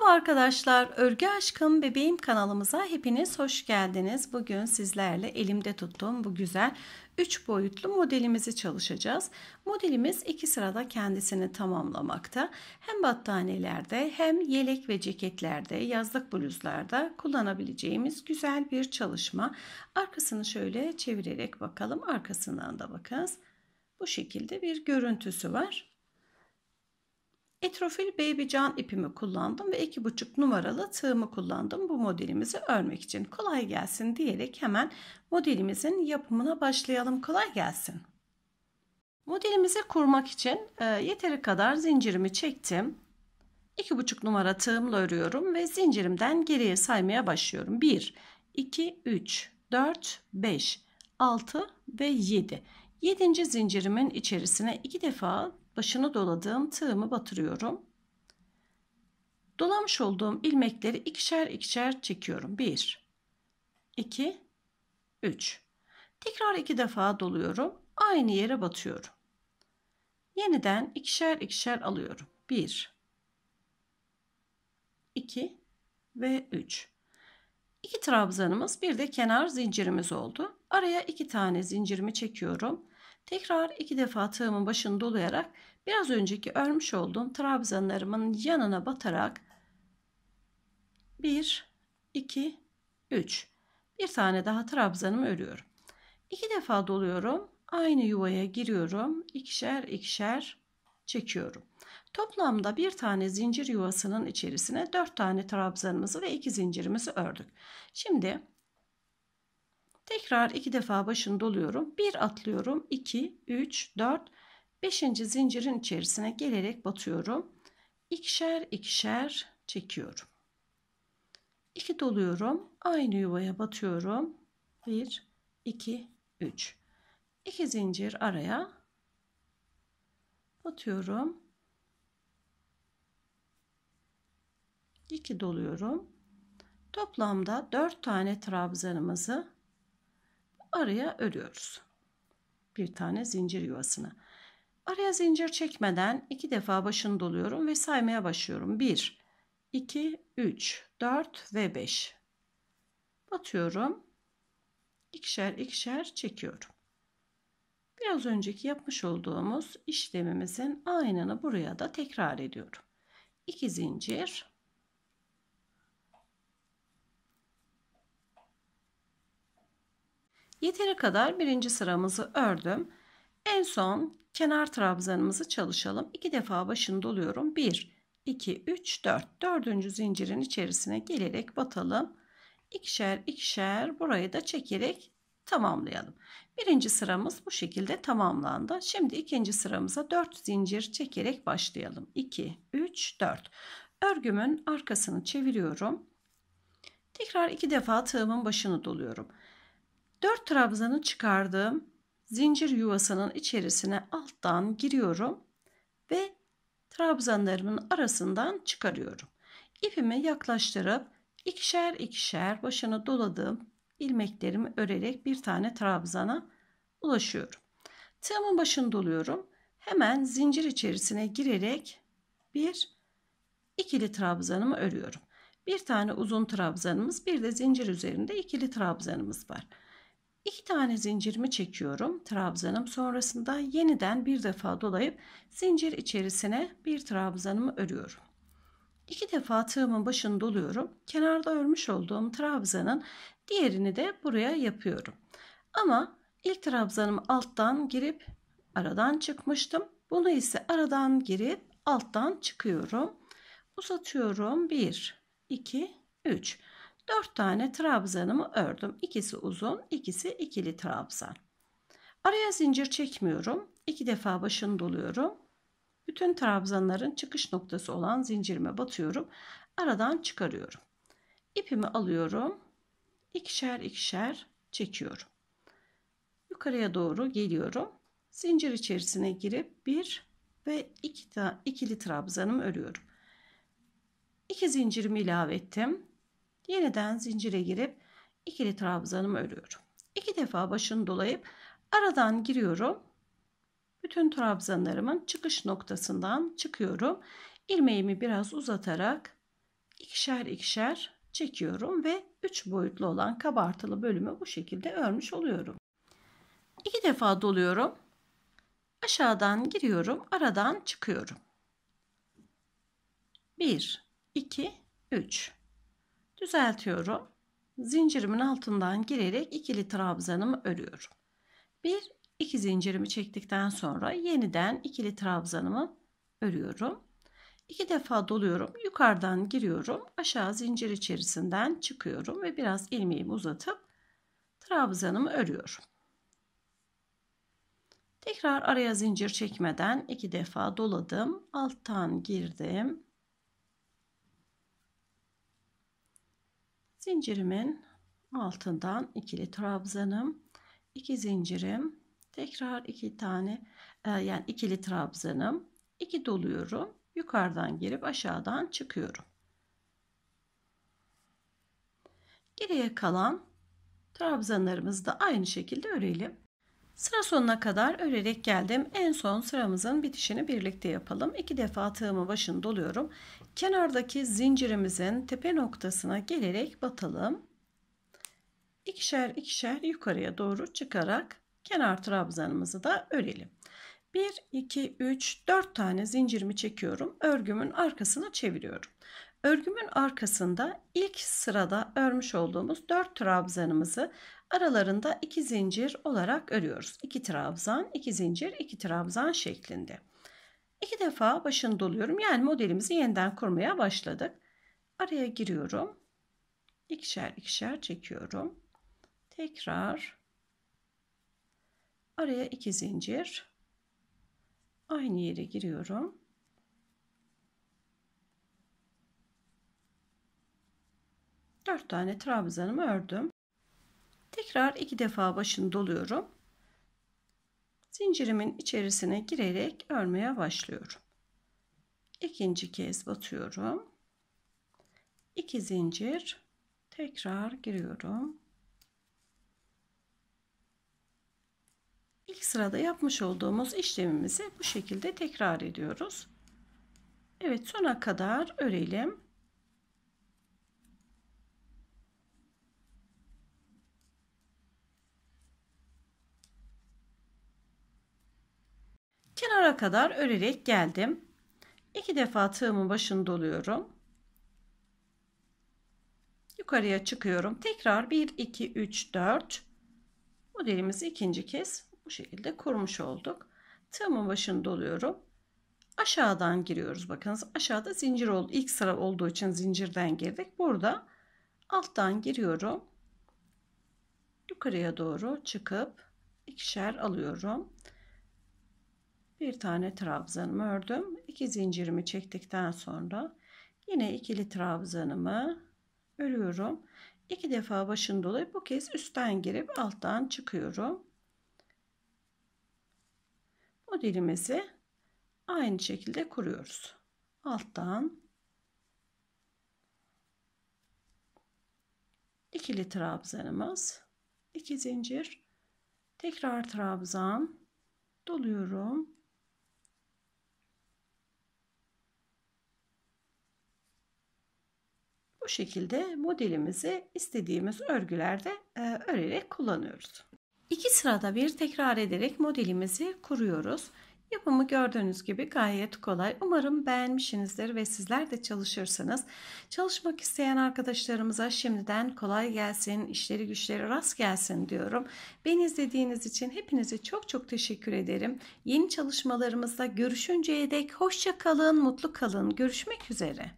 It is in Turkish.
Merhaba arkadaşlar, Örgü Aşkım Bebeğim kanalımıza hepiniz hoş geldiniz. Bugün sizlerle elimde tuttuğum bu güzel 3 boyutlu modelimizi çalışacağız. Modelimiz iki sırada kendisini tamamlamakta. Hem battaniyelerde hem yelek ve ceketlerde, yazlık bluzlarda kullanabileceğimiz güzel bir çalışma. Arkasını şöyle çevirerek bakalım, arkasından da bakınız. Bu şekilde bir görüntüsü var. Etrofil baby can ipimi kullandım ve 2,5 numaralı tığımı kullandım bu modelimizi örmek için. Kolay gelsin diyerek hemen modelimizin yapımına başlayalım. Kolay gelsin. Modelimizi kurmak için e, yeteri kadar zincirimi çektim. 2,5 numara tığımla örüyorum ve zincirimden geriye saymaya başlıyorum. 1, 2, 3, 4, 5, 6 ve 7. 7. zincirimin içerisine 2 defa başını doladığım tığımı batırıyorum. Dolamış olduğum ilmekleri ikişer ikişer çekiyorum. 1 2 3 Tekrar iki defa doluyorum. Aynı yere batıyorum. Yeniden ikişer ikişer alıyorum. 1 2 ve 3 2 trabzanımız bir de kenar zincirimiz oldu. Araya iki tane zincirimi çekiyorum. Tekrar iki defa tığımın başını dolayarak biraz önceki örmüş olduğum trabzanlarımın yanına batarak 1, 2, 3 bir tane daha trabzanımı örüyorum. İki defa doluyorum. Aynı yuvaya giriyorum. ikişer ikişer çekiyorum. Toplamda bir tane zincir yuvasının içerisine dört tane trabzanımızı ve iki zincirimizi ördük. Şimdi Tekrar iki defa başını doluyorum. Bir atlıyorum. 2, 3, 4, 5. zincirin içerisine gelerek batıyorum. İkişer ikişer çekiyorum. 2 doluyorum. Aynı yuvaya batıyorum. 1, 2, 3. 2 zincir araya batıyorum. 2 doluyorum. Toplamda 4 tane trabzanımızı araya örüyoruz. Bir tane zincir yuvasını. Araya zincir çekmeden iki defa başını doluyorum ve saymaya başlıyorum. 1, 2, 3, 4 ve 5. Batıyorum. İkişer ikişer çekiyorum. Biraz önceki yapmış olduğumuz işlemimizin aynını buraya da tekrar ediyorum. 2 zincir Yeteri kadar birinci sıramızı ördüm. En son kenar trabzanımızı çalışalım. İki defa başını doluyorum. 1, 2, 3, 4. Dördüncü zincirin içerisine gelerek batalım. İkişer ikişer burayı da çekerek tamamlayalım. Birinci sıramız bu şekilde tamamlandı. Şimdi ikinci sıramıza 4 zincir çekerek başlayalım. 2, 3, 4. Örgümün arkasını çeviriyorum. Tekrar iki defa tığımın başını doluyorum. Dört trabzanı çıkardığım zincir yuvasının içerisine alttan giriyorum ve trabzanlarımın arasından çıkarıyorum. İpimi yaklaştırıp ikişer ikişer başını doladığım ilmeklerimi örerek bir tane trabzana ulaşıyorum. Tığımın başını doluyorum. Hemen zincir içerisine girerek bir ikili trabzanımı örüyorum. Bir tane uzun trabzanımız, bir de zincir üzerinde ikili trabzanımız var. İki tane zincirimi çekiyorum trabzanım sonrasında yeniden bir defa dolayıp zincir içerisine bir trabzanımı örüyorum. İki defa tığımın başını doluyorum. Kenarda örmüş olduğum trabzanın diğerini de buraya yapıyorum. Ama ilk trabzanımı alttan girip aradan çıkmıştım. Bunu ise aradan girip alttan çıkıyorum. Uzatıyorum. 1, 2, 3. 4 tane trabzanımı ördüm. İkisi uzun, ikisi ikili trabzan. Araya zincir çekmiyorum. 2 defa başını doluyorum. Bütün trabzanların çıkış noktası olan zincirime batıyorum. Aradan çıkarıyorum. İpimi alıyorum. İkişer ikişer çekiyorum. Yukarıya doğru geliyorum. Zincir içerisine girip 1 ve 2 iki, ikili trabzanımı örüyorum. 2 zincirimi ilave ettim yeniden zincire girip ikili trabzanımı örüyorum. İki defa başını dolayıp aradan giriyorum. Bütün trabzanlarımın çıkış noktasından çıkıyorum. İlmeğimi biraz uzatarak ikişer ikişer çekiyorum ve üç boyutlu olan kabartılı bölümü bu şekilde örmüş oluyorum. İki defa doluyorum. Aşağıdan giriyorum, aradan çıkıyorum. 1 2 3 Düzeltiyorum. Zincirimin altından girerek ikili trabzanımı örüyorum. Bir, iki zincirimi çektikten sonra yeniden ikili trabzanımı örüyorum. İki defa doluyorum. Yukarıdan giriyorum. Aşağı zincir içerisinden çıkıyorum ve biraz ilmeğimi uzatıp trabzanımı örüyorum. Tekrar araya zincir çekmeden iki defa doladım. Alttan girdim. Zincirimin altından ikili trabzanım, iki zincirim, tekrar iki tane e, yani ikili trabzanım, iki doluyorum. Yukarıdan girip aşağıdan çıkıyorum. Geriye kalan trabzanlarımızı da aynı şekilde örelim. Sıra sonuna kadar örerek geldim. En son sıramızın bitişini birlikte yapalım. İki defa tığımı başını doluyorum. Kenardaki zincirimizin tepe noktasına gelerek batalım. İkişer ikişer yukarıya doğru çıkarak kenar trabzanımızı da örelim. 1, 2, 3, 4 tane zincirimi çekiyorum. Örgümün arkasını çeviriyorum. Örgümün arkasında ilk sırada örmüş olduğumuz 4 trabzanımızı Aralarında iki zincir olarak örüyoruz. İki trabzan, iki zincir, iki trabzan şeklinde. İki defa başını doluyorum. Yani modelimizi yeniden kurmaya başladık. Araya giriyorum. İkişer ikişer çekiyorum. Tekrar araya iki zincir. Aynı yere giriyorum. Dört tane trabzanımı ördüm. Tekrar iki defa başını doluyorum. Zincirimin içerisine girerek örmeye başlıyorum. İkinci kez batıyorum. İki zincir tekrar giriyorum. İlk sırada yapmış olduğumuz işlemimizi bu şekilde tekrar ediyoruz. Evet sona kadar örelim. Kenara kadar örerek geldim. İki defa tığımın başını doluyorum. Yukarıya çıkıyorum. Tekrar 1, 2, 3, 4. Modelimizi ikinci kez bu şekilde kurmuş olduk. Tığımın başını doluyorum. Aşağıdan giriyoruz. Bakınız aşağıda zincir oldu. İlk sıra olduğu için zincirden girdik. Burada alttan giriyorum. Yukarıya doğru çıkıp ikişer alıyorum bir tane trabzanımı ördüm. İki zincirimi çektikten sonra yine ikili trabzanımı örüyorum. İki defa başını dolayıp bu kez üstten girip alttan çıkıyorum. Modelimizi aynı şekilde kuruyoruz. Alttan ikili trabzanımız, iki zincir, tekrar trabzan doluyorum. Bu şekilde modelimizi istediğimiz örgülerde e, örerek kullanıyoruz. İki sırada bir tekrar ederek modelimizi kuruyoruz. Yapımı gördüğünüz gibi gayet kolay. Umarım beğenmişsinizdir ve sizler de çalışırsanız. Çalışmak isteyen arkadaşlarımıza şimdiden kolay gelsin, işleri güçleri rast gelsin diyorum. Beni izlediğiniz için hepinize çok çok teşekkür ederim. Yeni çalışmalarımızda görüşünceye dek hoşça kalın, mutlu kalın. Görüşmek üzere.